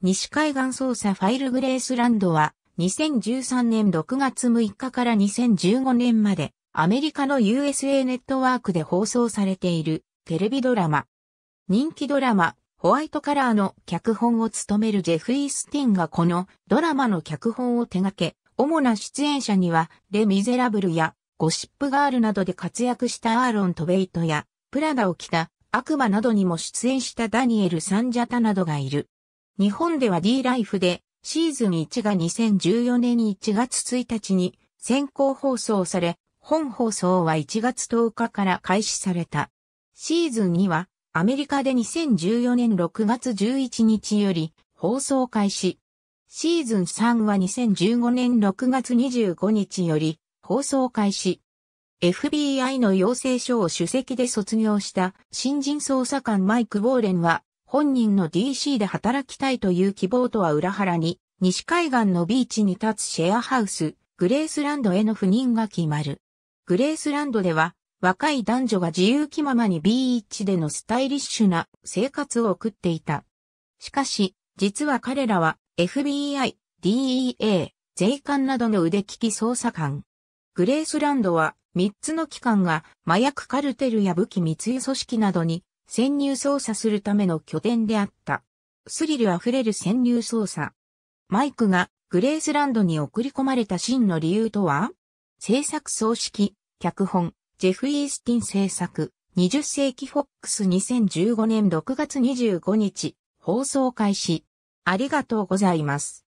西海岸捜査ファイルグレースランドは、2013年6月6日から2015年まで、アメリカの USA ネットワークで放送されている、テレビドラマ。人気ドラマ、ホワイトカラーの脚本を務めるジェフ・イースティンがこのドラマの脚本を手掛け、主な出演者には、レ・ミゼラブルや、ゴシップガールなどで活躍したアーロン・トベイトや、プラダを着た悪魔などにも出演したダニエル・サンジャタなどがいる。日本では D ライフでシーズン1が2014年1月1日に先行放送され、本放送は1月10日から開始された。シーズン2はアメリカで2014年6月11日より放送開始。シーズン3は2015年6月25日より放送開始。FBI の養成所を主席で卒業した新人捜査官マイク・ウォーレンは本人の DC で働きたいという希望とは裏腹に、西海岸のビーチに立つシェアハウス、グレースランドへの赴任が決まる。グレースランドでは、若い男女が自由気ままにビーチでのスタイリッシュな生活を送っていた。しかし、実は彼らは FBI、DEA、税関などの腕利き捜査官。グレースランドは3つの機関が麻薬カルテルや武器密輸組織などに潜入捜査するための拠点であった。スリルあふれる潜入捜査。マイクがグレースランドに送り込まれた真の理由とは制作総式、脚本、ジェフ・イースティン制作、20世紀フォックス2015年6月25日、放送開始。ありがとうございます。